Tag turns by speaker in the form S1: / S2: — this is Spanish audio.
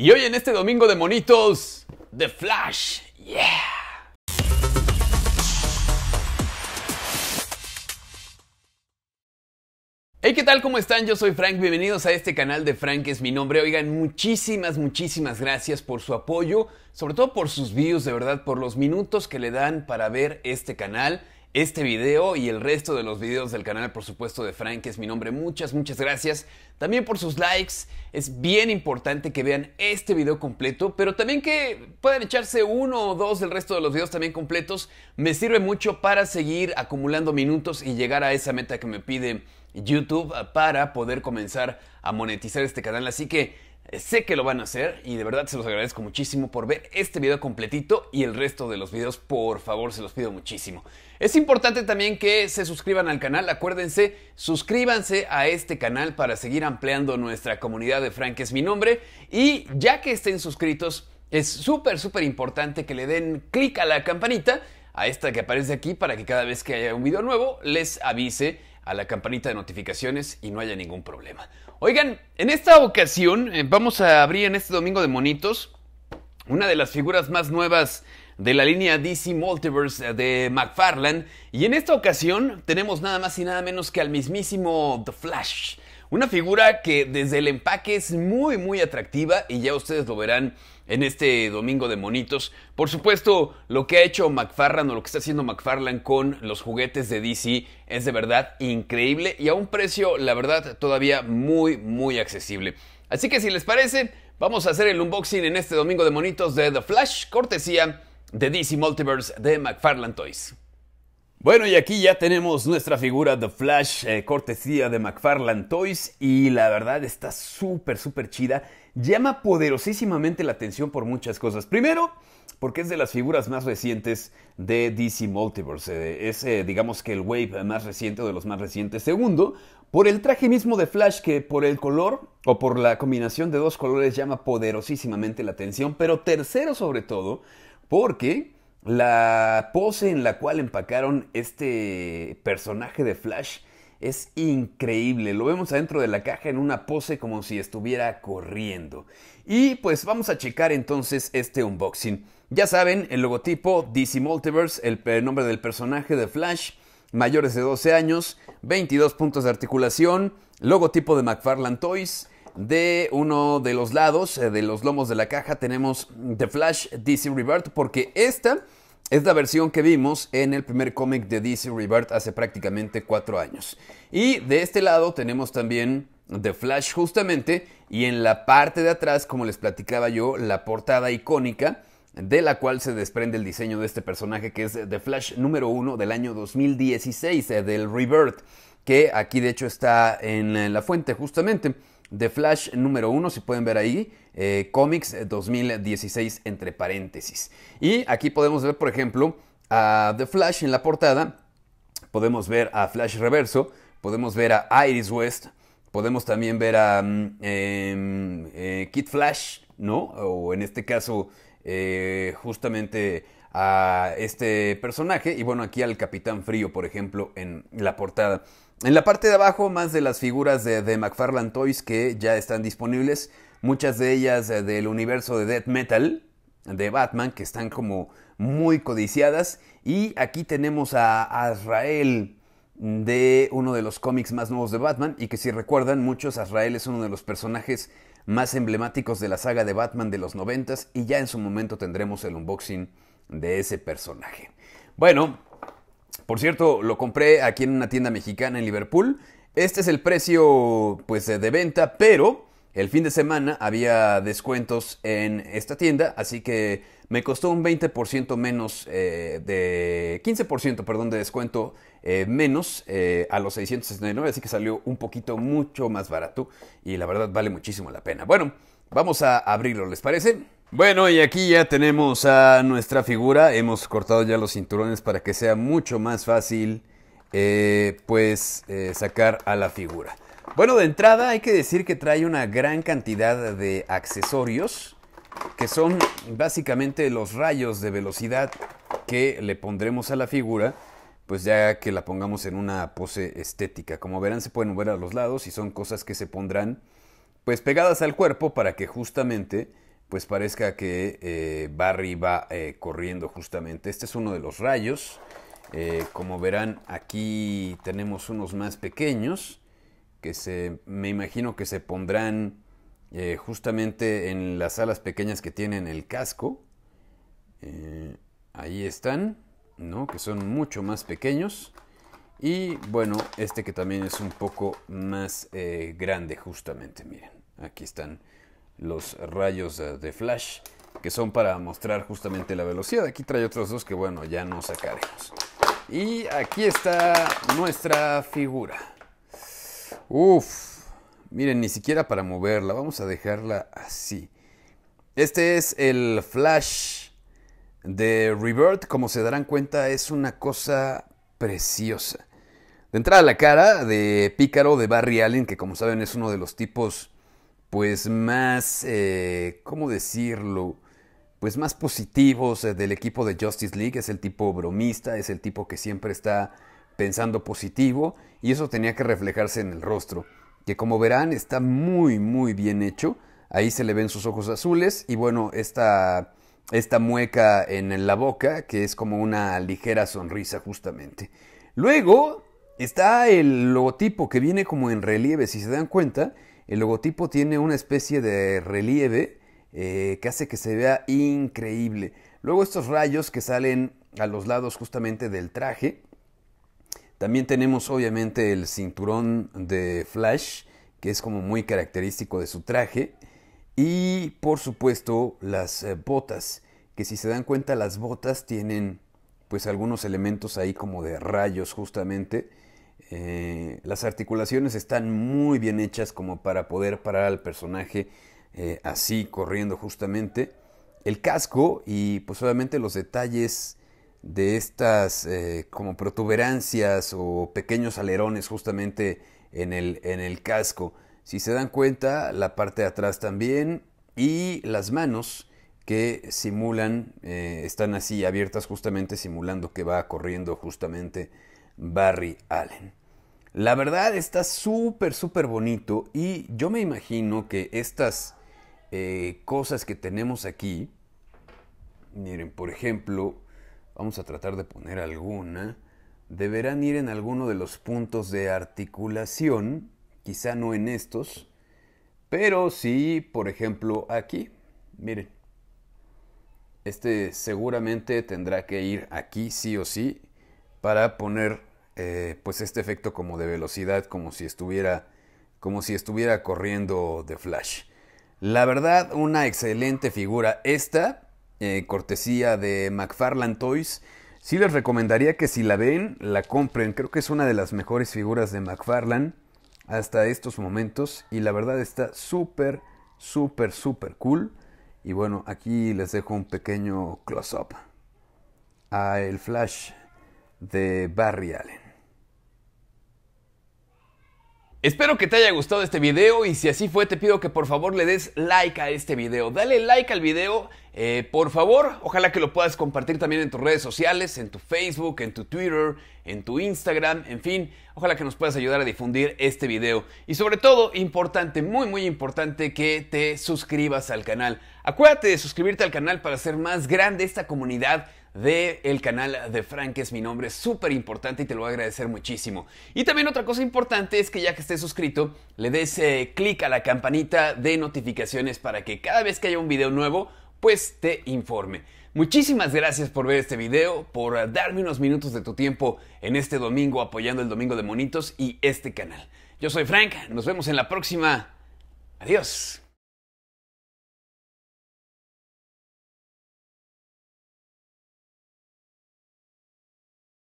S1: Y hoy en este domingo de monitos, The Flash. Yeah. Hey, ¿qué tal? ¿Cómo están? Yo soy Frank, bienvenidos a este canal de Frank es mi nombre. Oigan, muchísimas, muchísimas gracias por su apoyo, sobre todo por sus views, de verdad, por los minutos que le dan para ver este canal este video y el resto de los videos del canal, por supuesto, de Frank, que es mi nombre. Muchas, muchas gracias. También por sus likes. Es bien importante que vean este video completo, pero también que puedan echarse uno o dos del resto de los videos también completos. Me sirve mucho para seguir acumulando minutos y llegar a esa meta que me pide YouTube eh, para poder comenzar a monetizar este canal. Así que Sé que lo van a hacer y de verdad se los agradezco muchísimo por ver este video completito y el resto de los videos, por favor, se los pido muchísimo. Es importante también que se suscriban al canal, acuérdense, suscríbanse a este canal para seguir ampliando nuestra comunidad de Frank es mi nombre y ya que estén suscritos, es súper, súper importante que le den clic a la campanita, a esta que aparece aquí, para que cada vez que haya un video nuevo les avise a la campanita de notificaciones y no haya ningún problema. Oigan, en esta ocasión eh, vamos a abrir en este domingo de monitos una de las figuras más nuevas de la línea DC Multiverse eh, de McFarlane y en esta ocasión tenemos nada más y nada menos que al mismísimo The Flash. Una figura que desde el empaque es muy muy atractiva y ya ustedes lo verán en este domingo de monitos. Por supuesto, lo que ha hecho McFarland o lo que está haciendo McFarland con los juguetes de DC es de verdad increíble y a un precio, la verdad, todavía muy, muy accesible. Así que si les parece, vamos a hacer el unboxing en este domingo de monitos de The Flash, cortesía de DC Multiverse de McFarland Toys. Bueno, y aquí ya tenemos nuestra figura The Flash, eh, cortesía de McFarland Toys, y la verdad está súper, súper chida. Llama poderosísimamente la atención por muchas cosas. Primero, porque es de las figuras más recientes de DC Multiverse. Eh, es, eh, digamos que el wave más reciente o de los más recientes. Segundo, por el traje mismo de Flash, que por el color o por la combinación de dos colores llama poderosísimamente la atención. Pero tercero, sobre todo, porque la pose en la cual empacaron este personaje de Flash es increíble. Lo vemos adentro de la caja en una pose como si estuviera corriendo. Y pues vamos a checar entonces este unboxing. Ya saben, el logotipo DC Multiverse, el nombre del personaje de Flash, mayores de 12 años, 22 puntos de articulación, logotipo de McFarlane Toys, de uno de los lados, eh, de los lomos de la caja, tenemos The Flash DC Rebirth, porque esta es la versión que vimos en el primer cómic de DC Rebirth hace prácticamente cuatro años. Y de este lado tenemos también The Flash justamente, y en la parte de atrás, como les platicaba yo, la portada icónica de la cual se desprende el diseño de este personaje que es The Flash número uno del año 2016, eh, del Rebirth, que aquí de hecho está en la fuente justamente. The Flash número 1, si pueden ver ahí, eh, Comics cómics eh, 2016 entre paréntesis. Y aquí podemos ver, por ejemplo, a The Flash en la portada, podemos ver a Flash Reverso, podemos ver a Iris West, podemos también ver a mm, em, eh, Kid Flash, ¿no? O en este caso, justamente a este personaje y bueno, aquí al Capitán Frío, por ejemplo, en la portada. En la parte de abajo, más de las figuras de, de McFarlane Toys que ya están disponibles, muchas de ellas eh, del universo de Death Metal, de Batman, que están como muy codiciadas. Y aquí tenemos a Azrael mm, de uno de los cómics más nuevos de Batman y que si recuerdan muchos, Azrael es uno de los personajes más emblemáticos de la saga de Batman de los 90 y ya en su momento tendremos el unboxing de ese personaje. Bueno, por cierto, lo compré aquí en una tienda mexicana en Liverpool. Este es el precio pues eh, de venta, pero el fin de semana había descuentos en esta tienda, así que me costó un 20% menos eh, de 15% perdón, de descuento eh, menos a los 669, así que salió un poquito mucho más barato y la verdad vale muchísimo la pena. Bueno, vamos a abrirlo, ¿les parece? Bueno, y aquí ya tenemos a nuestra figura. Hemos cortado ya los cinturones para que sea mucho más fácil, eh, pues, eh, sacar a la figura. Bueno, de entrada hay que decir que trae una gran cantidad de accesorios, que son básicamente los rayos de velocidad que le pondremos a la figura, pues ya que la pongamos en una pose estética. Como verán, se pueden mover a los lados y son cosas que se pondrán, pues, pegadas al cuerpo para que justamente pues parezca que Barry eh, va eh, corriendo justamente. Este es uno de los rayos. Eh, como verán, aquí tenemos unos más pequeños que se, me imagino que se pondrán justamente en las alas pequeñas que tienen el casco. ahí están, ¿no? Que son mucho más pequeños. Y bueno, este que también es un poco más grande justamente, miren. Aquí están los rayos de flash, que son para mostrar justamente la velocidad. Aquí trae otros dos que, bueno, ya no sacaremos. Y aquí está nuestra figura. Uf, miren, ni siquiera para moverla, vamos a dejarla así. Este es el flash de Revert, como se darán cuenta, es una cosa preciosa. De entrada la cara de Pícaro de Barry Allen, que como saben es uno de los tipos pues más, eh, ¿cómo decirlo? Pues más positivos eh, del equipo de Justice League. Es el tipo bromista, es el tipo que siempre está pensando positivo y eso tenía que reflejarse en el rostro, que como verán está muy muy bien hecho. Ahí se le ven sus ojos azules y bueno, esta, esta mueca en la boca, que es como una ligera sonrisa justamente. Luego está el logotipo que viene como en relieve, si se dan cuenta, el logotipo tiene una especie de relieve eh, que hace que se vea increíble. Luego estos rayos que salen a los lados justamente del traje. También tenemos obviamente el cinturón de Flash, que es como muy característico de su traje. Y por supuesto las eh, botas, que si se dan cuenta las botas tienen pues algunos elementos ahí como de rayos justamente eh, las articulaciones están muy bien hechas como para poder parar al personaje eh, así, corriendo justamente. El casco y pues obviamente los detalles de estas eh, como protuberancias o pequeños alerones justamente en el, casco. Si se dan cuenta, la parte de atrás también y las manos que simulan, están así abiertas justamente simulando que va corriendo justamente Barry Allen. La verdad está súper, súper bonito y yo me imagino que estas eh, cosas que tenemos aquí, miren, por ejemplo, vamos a tratar de poner alguna, deberán ir en alguno de los puntos de articulación, quizá no en estos, pero sí, por ejemplo, aquí, miren. Este seguramente tendrá que ir aquí sí o sí para poner eh, pues este efecto como de velocidad, como si estuviera, como si estuviera corriendo de Flash. La verdad, una excelente figura esta, eh, cortesía de McFarlane Toys. Si les recomendaría que si la ven, la compren. Creo que es una de las mejores figuras de McFarlane hasta estos momentos y la verdad está súper, súper, súper cool. Y bueno, aquí les dejo un pequeño close-up a el flash de Barry Allen. Espero que te haya gustado este video y si así fue te pido que por favor le des like a este video. Dale like al video, eh, por favor. Ojalá que lo puedas compartir también en tus redes sociales, en tu Facebook, en tu Twitter, en tu Instagram, en fin. Ojalá que nos puedas ayudar a difundir este video. Y sobre todo, importante, muy muy importante que te suscribas al canal. Acuérdate de suscribirte al canal para hacer más grande esta comunidad del canal de Frank es mi nombre, súper importante y te lo voy a agradecer muchísimo. Y también otra cosa importante es que ya que estés suscrito, le des eh, clic a la campanita de notificaciones para que cada vez que haya un video nuevo, pues te informe. Muchísimas gracias por ver este video, por darme unos minutos de tu tiempo en este domingo apoyando el Domingo de Monitos y este canal. Yo soy Frank, nos vemos en la próxima. Adiós.